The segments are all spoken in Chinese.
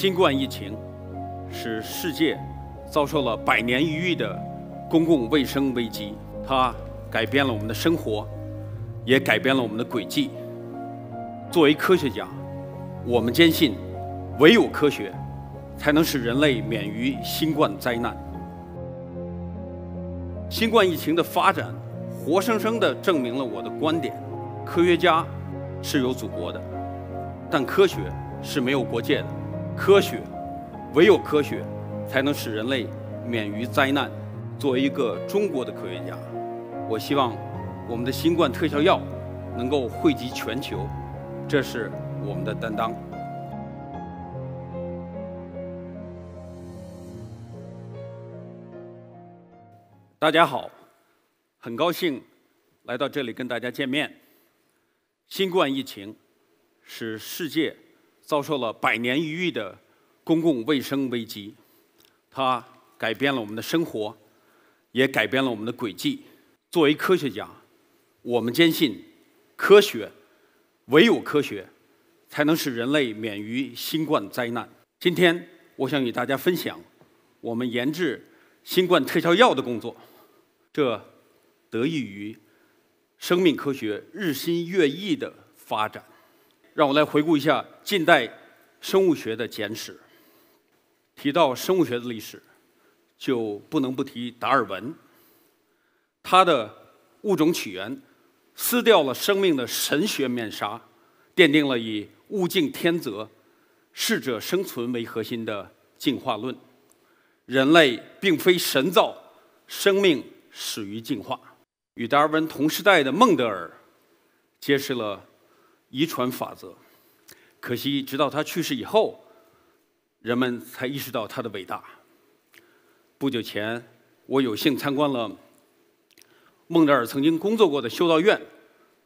新冠疫情使世界遭受了百年一遇的公共卫生危机，它改变了我们的生活，也改变了我们的轨迹。作为科学家，我们坚信，唯有科学才能使人类免于新冠灾难。新冠疫情的发展，活生生地证明了我的观点：科学家是有祖国的，但科学是没有国界的。科学，唯有科学，才能使人类免于灾难。作为一个中国的科学家，我希望我们的新冠特效药能够惠及全球，这是我们的担当。大家好，很高兴来到这里跟大家见面。新冠疫情使世界。遭受了百年一遇的公共卫生危机，它改变了我们的生活，也改变了我们的轨迹。作为科学家，我们坚信，科学唯有科学，才能使人类免于新冠灾难。今天，我想与大家分享我们研制新冠特效药的工作，这得益于生命科学日新月异的发展。让我来回顾一下近代生物学的简史。提到生物学的历史，就不能不提达尔文。他的《物种起源》撕掉了生命的神学面纱，奠定了以“物竞天择、适者生存”为核心的进化论。人类并非神造，生命始于进化。与达尔文同时代的孟德尔，揭示了。遗传法则，可惜直到他去世以后，人们才意识到他的伟大。不久前，我有幸参观了孟德尔曾经工作过的修道院，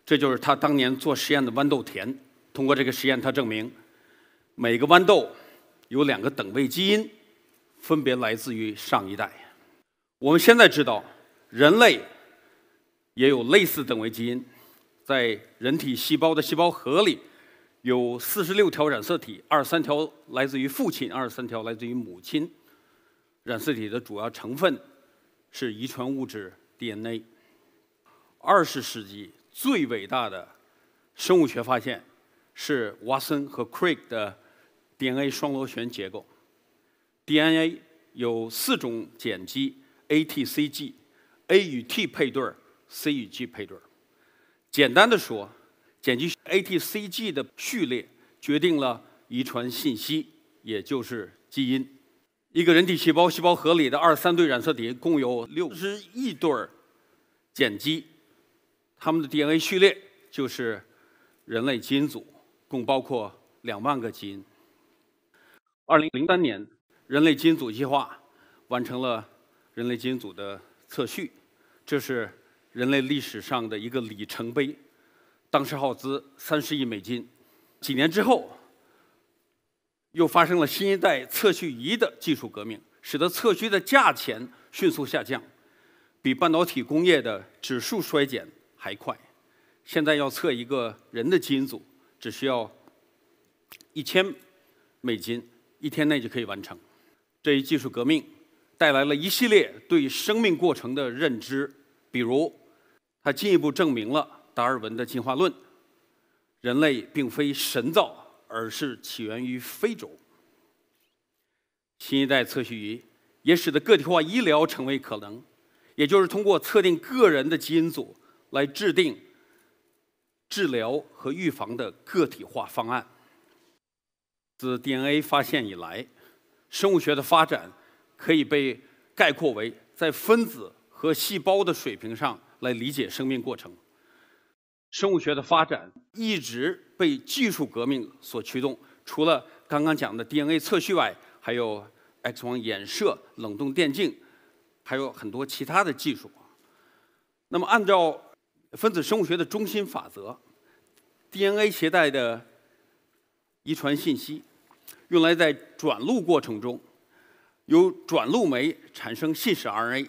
这就是他当年做实验的豌豆田。通过这个实验，他证明每个豌豆有两个等位基因，分别来自于上一代。我们现在知道，人类也有类似等位基因。在人体细胞的细胞核里，有四十六条染色体，二十三条来自于父亲，二十三条来自于母亲。染色体的主要成分是遗传物质 DNA。二十世纪最伟大的生物学发现是瓦森和 c r i c 的 DNA 双螺旋结构。DNA 有四种碱基 A、T、C、G，A 与 T 配对儿，C 与 G 配对儿。简单的说，碱基 A、T、C、G 的序列决定了遗传信息，也就是基因。一个人体细胞细胞核里的二三对染色体共有六十亿对儿碱基，它们的 DNA 序列就是人类基因组，共包括两万个基因。二零零三年，人类基因组计划完成了人类基因组的测序，这是。人类历史上的一个里程碑，当时耗资三十亿美金，几年之后，又发生了新一代测序仪的技术革命，使得测序的价钱迅速下降，比半导体工业的指数衰减还快。现在要测一个人的基因组，只需要一千美金，一天内就可以完成。这一技术革命带来了一系列对生命过程的认知，比如。它进一步证明了达尔文的进化论：人类并非神造，而是起源于非洲。新一代测序仪也使得个体化医疗成为可能，也就是通过测定个人的基因组来制定治疗和预防的个体化方案。自 DNA 发现以来，生物学的发展可以被概括为在分子和细胞的水平上。来理解生命过程。生物学的发展一直被技术革命所驱动。除了刚刚讲的 DNA 测序外，还有 X 光衍射、冷冻电镜，还有很多其他的技术。那么，按照分子生物学的中心法则，DNA 携带的遗传信息，用来在转录过程中由转录酶产生信使 RNA，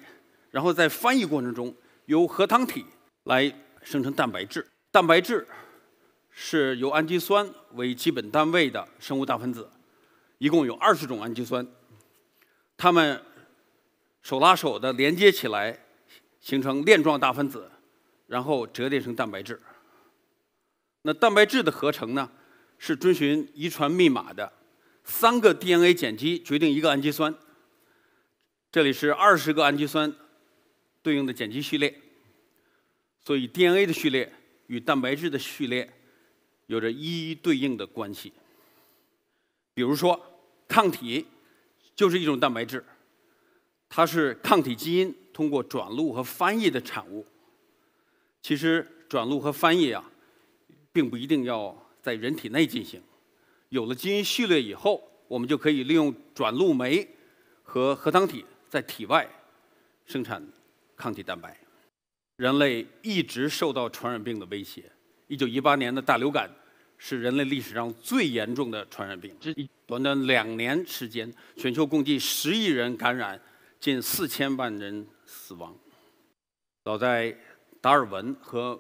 然后在翻译过程中。由核糖体来生成蛋白质。蛋白质是由氨基酸为基本单位的生物大分子，一共有二十种氨基酸，它们手拉手的连接起来，形成链状大分子，然后折叠成蛋白质。那蛋白质的合成呢，是遵循遗传密码的，三个 DNA 碱基决定一个氨基酸。这里是二十个氨基酸。对应的碱基序列，所以 DNA 的序列与蛋白质的序列有着一一对应的关系。比如说，抗体就是一种蛋白质，它是抗体基因通过转录和翻译的产物。其实，转录和翻译啊，并不一定要在人体内进行。有了基因序列以后，我们就可以利用转录酶和核糖体在体外生产。抗体蛋白，人类一直受到传染病的威胁。一九一八年的大流感是人类历史上最严重的传染病。短短两年时间，全球共计十亿人感染，近四千万人死亡。早在达尔文和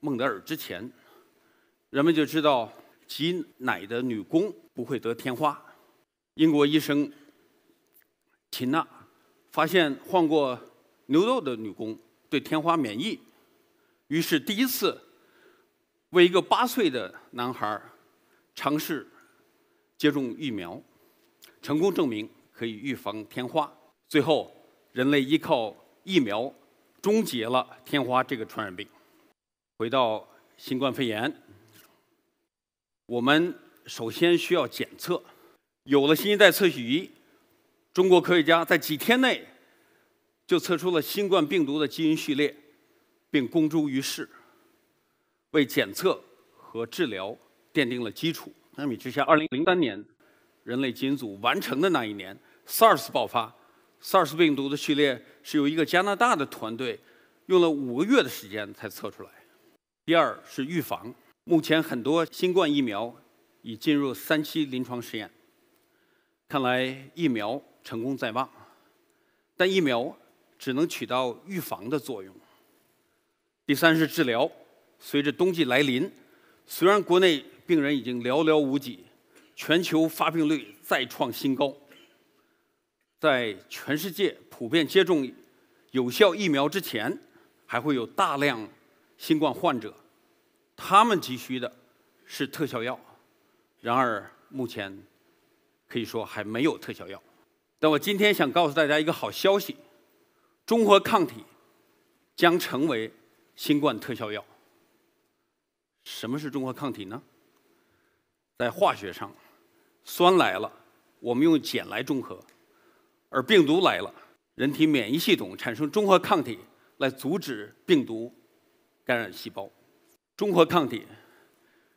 孟德尔之前，人们就知道挤奶的女工不会得天花。英国医生秦娜发现，患过牛肉的女工对天花免疫，于是第一次为一个八岁的男孩尝试接种疫苗，成功证明可以预防天花。最后，人类依靠疫苗终结了天花这个传染病。回到新冠肺炎，我们首先需要检测，有了新一代测序仪，中国科学家在几天内。就测出了新冠病毒的基因序列，并公诸于世，为检测和治疗奠定了基础。相比之下，2003年人类基因组完成的那一年，SARS 爆发，SARS 病毒的序列是由一个加拿大的团队用了五个月的时间才测出来。第二是预防，目前很多新冠疫苗已进入三期临床试验，看来疫苗成功在望。但疫苗。只能起到预防的作用。第三是治疗。随着冬季来临，虽然国内病人已经寥寥无几，全球发病率再创新高。在全世界普遍接种有效疫苗之前，还会有大量新冠患者，他们急需的是特效药。然而目前可以说还没有特效药。但我今天想告诉大家一个好消息。中和抗体将成为新冠特效药。什么是中和抗体呢？在化学上，酸来了，我们用碱来中和；而病毒来了，人体免疫系统产生中和抗体来阻止病毒感染细胞。中和抗体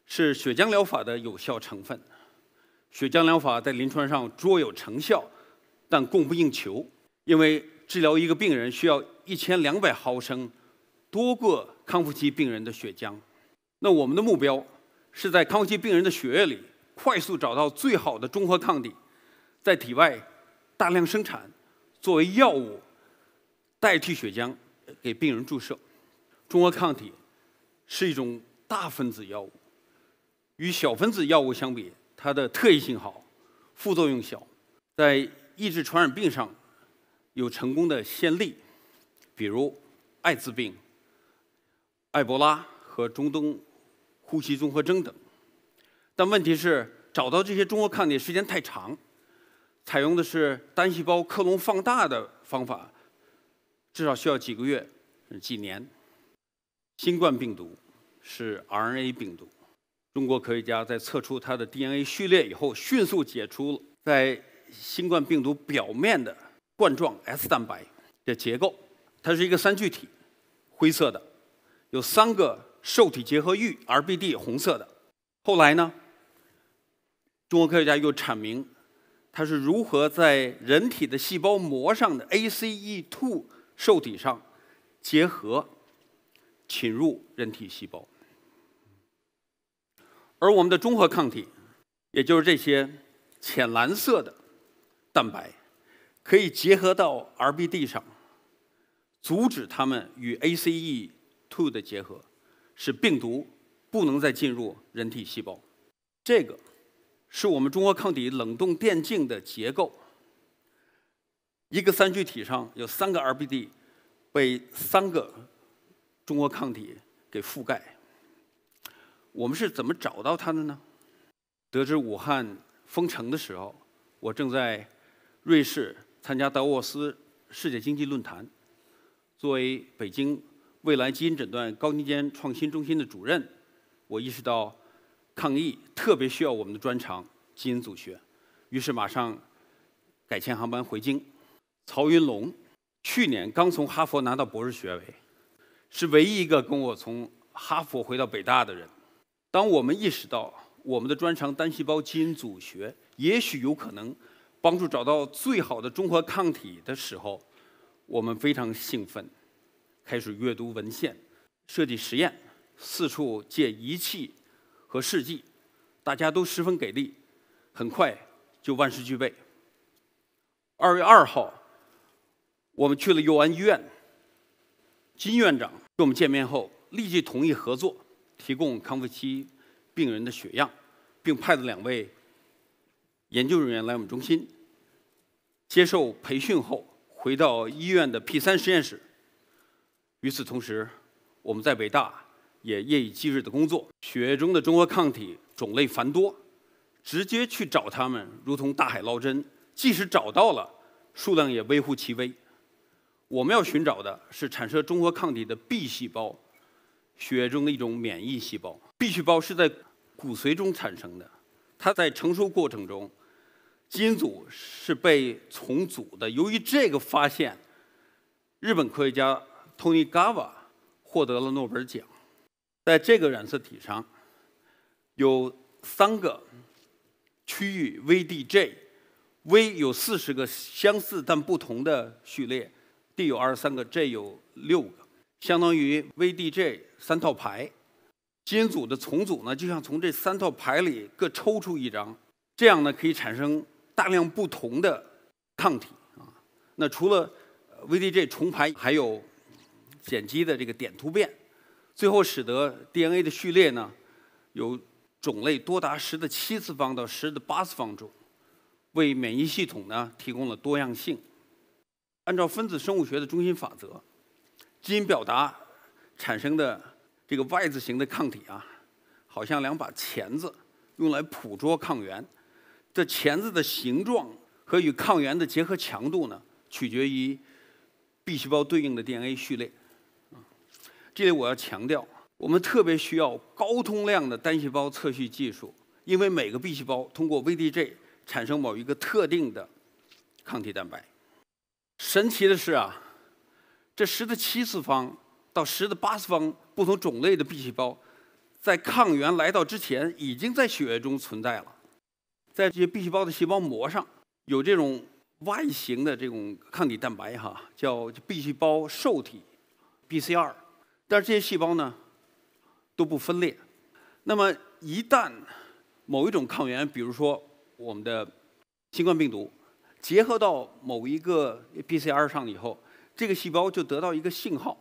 是血浆疗法的有效成分。血浆疗法在临床上卓有成效，但供不应求，因为。治疗一个病人需要一千两百毫升多个康复期病人的血浆。那我们的目标是在康复期病人的血液里快速找到最好的中和抗体，在体外大量生产，作为药物代替血浆给病人注射。中和抗体是一种大分子药物，与小分子药物相比，它的特异性好，副作用小，在抑制传染病上。有成功的先例，比如艾滋病、埃博拉和中东呼吸综合征等，但问题是找到这些中和抗体时间太长，采用的是单细胞克隆放大的方法，至少需要几个月、几年。新冠病毒是 RNA 病毒，中国科学家在测出它的 DNA 序列以后，迅速解除了在新冠病毒表面的。冠状 S 蛋白的结构，它是一个三聚体，灰色的，有三个受体结合域 RBD 红色的。后来呢，中国科学家又阐明它是如何在人体的细胞膜上的 ACE2 受体上结合，侵入人体细胞。而我们的中和抗体，也就是这些浅蓝色的蛋白。可以结合到 RBD 上，阻止它们与 ACE2 的结合，使病毒不能再进入人体细胞。这个是我们中国抗体冷冻电镜的结构，一个三聚体上有三个 RBD 被三个中国抗体给覆盖。我们是怎么找到它的呢？得知武汉封城的时候，我正在瑞士。参加达沃斯世界经济论坛，作为北京未来基因诊断高精尖创新中心的主任，我意识到，抗疫特别需要我们的专长基因组学，于是马上改签航班回京。曹云龙去年刚从哈佛拿到博士学位，是唯一一个跟我从哈佛回到北大的人。当我们意识到我们的专长单细胞基因组学，也许有可能。帮助找到最好的中和抗体的时候，我们非常兴奋，开始阅读文献、设计实验、四处借仪器和试剂，大家都十分给力，很快就万事俱备。二月二号，我们去了佑安医院，金院长跟我们见面后，立即同意合作，提供康复期病人的血样，并派了两位。研究人员来我们中心接受培训后，回到医院的 P 三实验室。与此同时，我们在北大也夜以继日的工作。血液中的中和抗体种类繁多，直接去找它们如同大海捞针。即使找到了，数量也微乎其微。我们要寻找的是产生中和抗体的 B 细胞，血液中的一种免疫细胞。B 细胞是在骨髓中产生的，它在成熟过程中。基因组是被重组的。由于这个发现，日本科学家 Tony g a v a 获得了诺贝尔奖。在这个染色体上有三个区域 V D J，V 有四十个相似但不同的序列，D 有二十三个，J 有六个，相当于 V D J 三套牌。基因组的重组呢，就像从这三套牌里各抽出一张，这样呢可以产生。大量不同的抗体啊，那除了 V D J 重排，还有碱基的这个点突变，最后使得 D N A 的序列呢有种类多达十的七次方到十的八次方种，为免疫系统呢提供了多样性。按照分子生物学的中心法则，基因表达产生的这个 Y 字形的抗体啊，好像两把钳子，用来捕捉抗原。这钳子的形状和与抗原的结合强度呢，取决于 B 细胞对应的 DNA 序列。这里我要强调，我们特别需要高通量的单细胞测序技术，因为每个 B 细胞通过 VDJ 产生某一个特定的抗体蛋白。神奇的是啊，这10的7次方到10的8次方不同种类的 B 细胞，在抗原来到之前已经在血液中存在了。在这些 B 细胞的细胞膜上有这种 Y 型的这种抗体蛋白哈，叫 B 细胞受体 BCR。但是这些细胞呢都不分裂。那么一旦某一种抗原，比如说我们的新冠病毒结合到某一个 BCR 上以后，这个细胞就得到一个信号，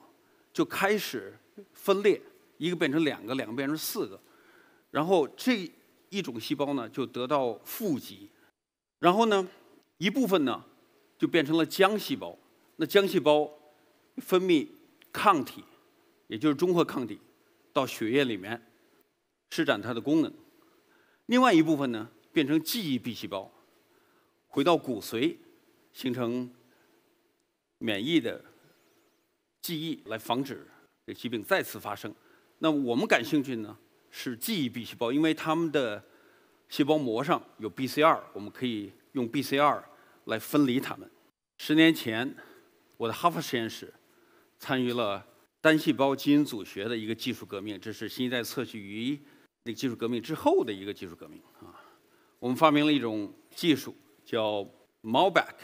就开始分裂，一个变成两个，两个变成四个，然后这。一种细胞呢就得到负极，然后呢，一部分呢就变成了浆细胞，那浆细胞分泌抗体，也就是中和抗体，到血液里面施展它的功能。另外一部分呢变成记忆 B 细胞，回到骨髓形成免疫的记忆，来防止这疾病再次发生。那我们感兴趣呢？是记忆 B 细胞，因为它们的细胞膜上有 BCR，我们可以用 BCR 来分离它们。十年前，我的哈佛实验室参与了单细胞基因组学的一个技术革命，这是新一代测序仪那个技术革命之后的一个技术革命啊。我们发明了一种技术叫 Maulback，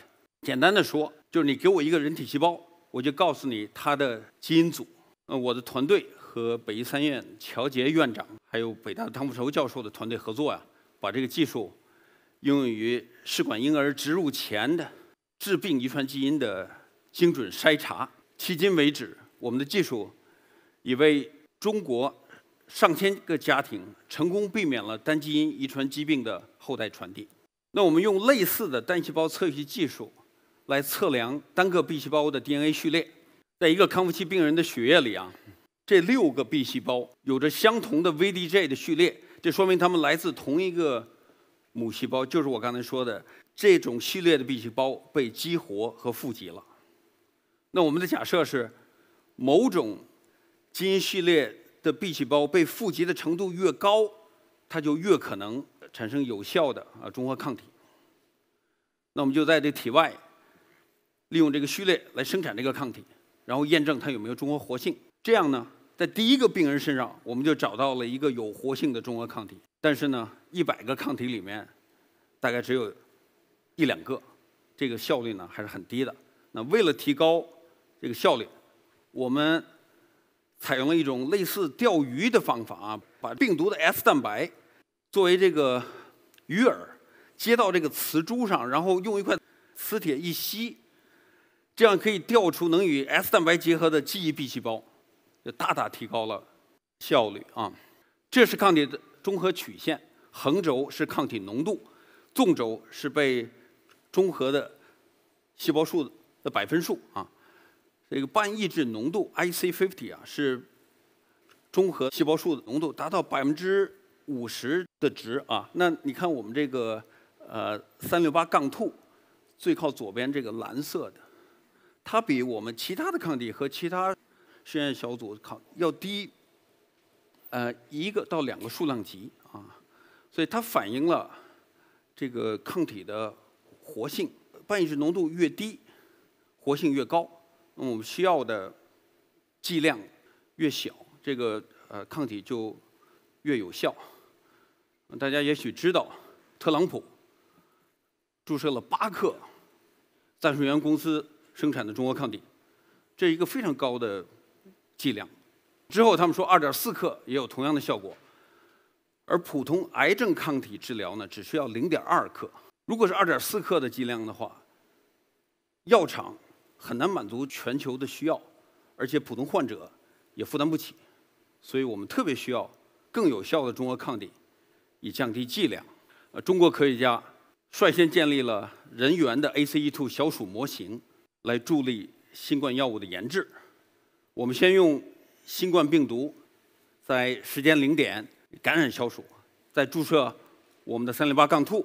简单的说就是你给我一个人体细胞，我就告诉你它的基因组。呃，我的团队。和北医三院乔杰院长，还有北大汤富寿教授的团队合作呀，把这个技术应用于试管婴儿植入前的致病遗传基因的精准筛查。迄今为止，我们的技术已为中国上千个家庭成功避免了单基因遗传疾病的后代传递。那我们用类似的单细胞测序技术来测量单个 B 细胞的 DNA 序列，在一个康复期病人的血液里啊。这六个 B 细胞有着相同的 V D J 的序列，这说明它们来自同一个母细胞，就是我刚才说的这种序列的 B 细胞被激活和富集了。那我们的假设是，某种基因序列的 B 细胞被富集的程度越高，它就越可能产生有效的啊中和抗体。那我们就在这体外利用这个序列来生产这个抗体，然后验证它有没有中和活性。这样呢？在第一个病人身上，我们就找到了一个有活性的中和抗体。但是呢，一百个抗体里面，大概只有一两个，这个效率呢还是很低的。那为了提高这个效率，我们采用了一种类似钓鱼的方法啊，把病毒的 S 蛋白作为这个鱼饵，接到这个磁珠上，然后用一块磁铁一吸，这样可以钓出能与 S 蛋白结合的记忆 B 细胞。就大大提高了效率啊！这是抗体的中和曲线，横轴是抗体浓度，纵轴是被中和的细胞数的百分数啊。这个半抑制浓度 IC50 啊，是中和细胞数的浓度达到百分之五十的值啊。那你看我们这个呃三六八杠 two 最靠左边这个蓝色的，它比我们其他的抗体和其他实验小组抗要低，呃一个到两个数量级啊，所以它反映了这个抗体的活性，半抑制浓度越低，活性越高，那我们需要的剂量越小，这个呃抗体就越有效。大家也许知道，特朗普注射了八克赞顺源公司生产的中国抗体，这是一个非常高的。剂量之后，他们说2.4克也有同样的效果，而普通癌症抗体治疗呢，只需要0.2克。如果是2.4克的剂量的话，药厂很难满足全球的需要，而且普通患者也负担不起。所以我们特别需要更有效的中和抗体，以降低剂量。呃，中国科学家率先建立了人源的 ACE2 小鼠模型，来助力新冠药物的研制。我们先用新冠病毒在时间零点感染小鼠，再注射我们的308杠 two，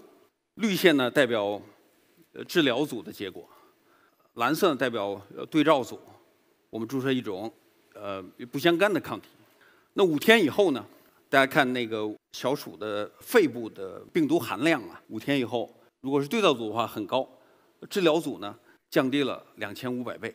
绿线呢代表呃治疗组的结果，蓝色代表对照组，我们注射一种呃不相干的抗体。那五天以后呢，大家看那个小鼠的肺部的病毒含量啊，五天以后如果是对照组的话很高，治疗组呢降低了两千五百倍。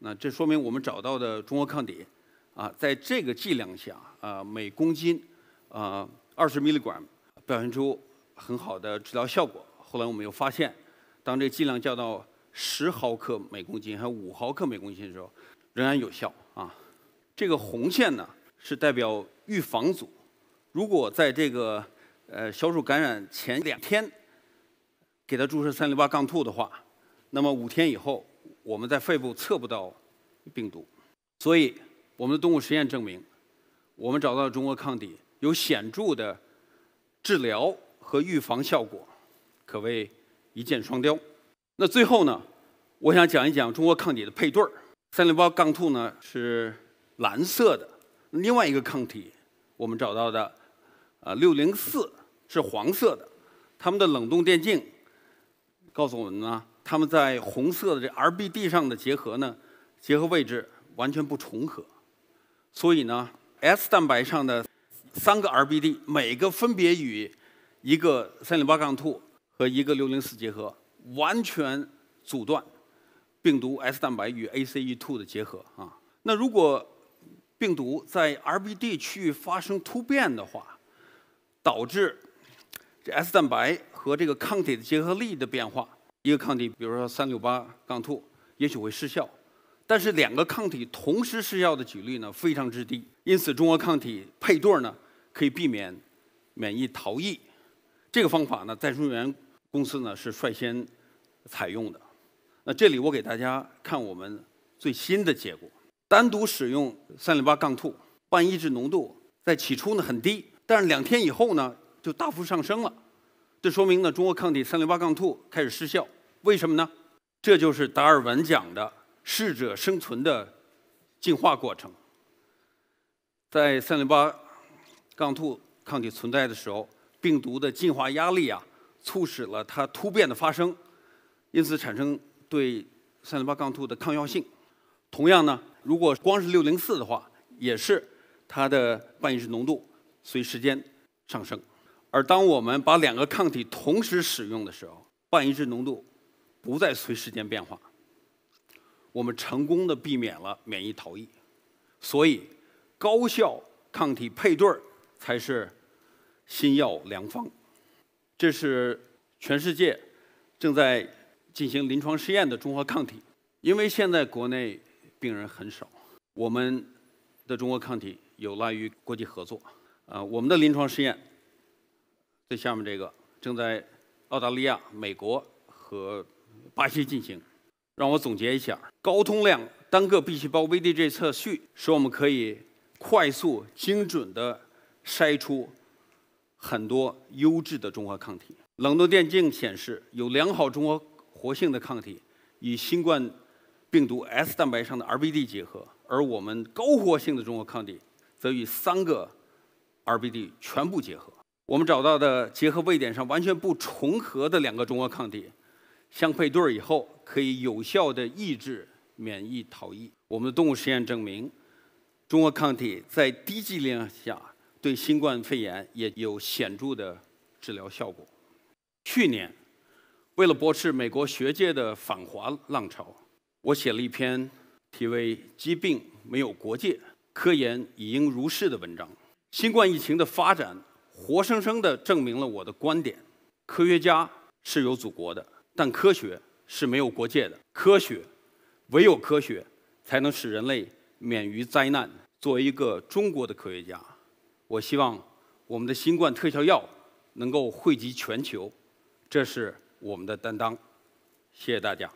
那这说明我们找到的中和抗体啊，在这个剂量下啊，每公斤啊二十 milligram 表现出很好的治疗效果。后来我们又发现，当这剂量降到十毫克每公斤，还有五毫克每公斤的时候，仍然有效啊。这个红线呢是代表预防组，如果在这个呃小鼠感染前两天给它注射三零八杠 two 的话，那么五天以后。我们在肺部测不到病毒，所以我们的动物实验证明，我们找到的中国抗体有显著的治疗和预防效果，可谓一箭双雕。那最后呢，我想讲一讲中国抗体的配对儿。三零八杠 two 呢是蓝色的，另外一个抗体我们找到的，呃六零四是黄色的，它们的冷冻电镜告诉我们呢。它们在红色的这 RBD 上的结合呢，结合位置完全不重合，所以呢，S 蛋白上的三个 RBD 每个分别与一个308杠 two 和一个604结合，完全阻断病毒 S 蛋白与 a c e two 的结合啊。那如果病毒在 RBD 区域发生突变的话，导致这 S 蛋白和这个抗体的结合力的变化。一个抗体，比如说368杠 two，也许会失效，但是两个抗体同时失效的几率呢非常之低，因此中国抗体配对儿呢可以避免免疫逃逸。这个方法呢，在中源公司呢是率先采用的。那这里我给大家看我们最新的结果：单独使用368杠 two 半抑制浓度在起初呢很低，但是两天以后呢就大幅上升了。这说明呢，中国抗体308杠 two 开始失效，为什么呢？这就是达尔文讲的适者生存的进化过程。在308杠 two 抗体存在的时候，病毒的进化压力啊，促使了它突变的发生，因此产生对308杠 two 的抗药性。同样呢，如果光是604的话，也是它的半抑制浓度随时间上升。而当我们把两个抗体同时使用的时候，半抑制浓度不再随时间变化，我们成功的避免了免疫逃逸，所以高效抗体配对儿才是新药良方。这是全世界正在进行临床试验的中和抗体，因为现在国内病人很少，我们的中国抗体有赖于国际合作。啊，我们的临床试验。最下面这个正在澳大利亚、美国和巴西进行。让我总结一下：高通量单个 B 细胞 VDJ 测序使我们可以快速、精准地筛出很多优质的中和抗体。冷冻电镜显示，有良好中和活性的抗体与新冠病毒 S 蛋白上的 RBD 结合，而我们高活性的中和抗体则与三个 RBD 全部结合。我们找到的结合位点上完全不重合的两个中和抗体，相配对儿以后，可以有效的抑制免疫逃逸。我们的动物实验证明，中和抗体在低剂量下对新冠肺炎也有显著的治疗效果。去年，为了驳斥美国学界的反华浪潮，我写了一篇题为“疾病没有国界，科研已应如是”的文章。新冠疫情的发展。活生生地证明了我的观点：科学家是有祖国的，但科学是没有国界的。科学唯有科学才能使人类免于灾难。作为一个中国的科学家，我希望我们的新冠特效药能够惠及全球，这是我们的担当。谢谢大家。